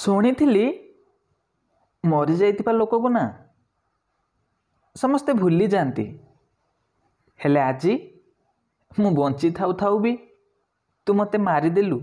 ଶୁଣିଥିଲି ମରିଯାଇଥିବା ଲୋକକୁ ନା ସମସ୍ତେ ଭୁଲିଯାଆନ୍ତି ହେଲେ ଆଜି ମୁଁ ବଞ୍ଚିଥାଉ ଥାଉ ବି ତୁ ମୋତେ ମାରିଦେଲୁ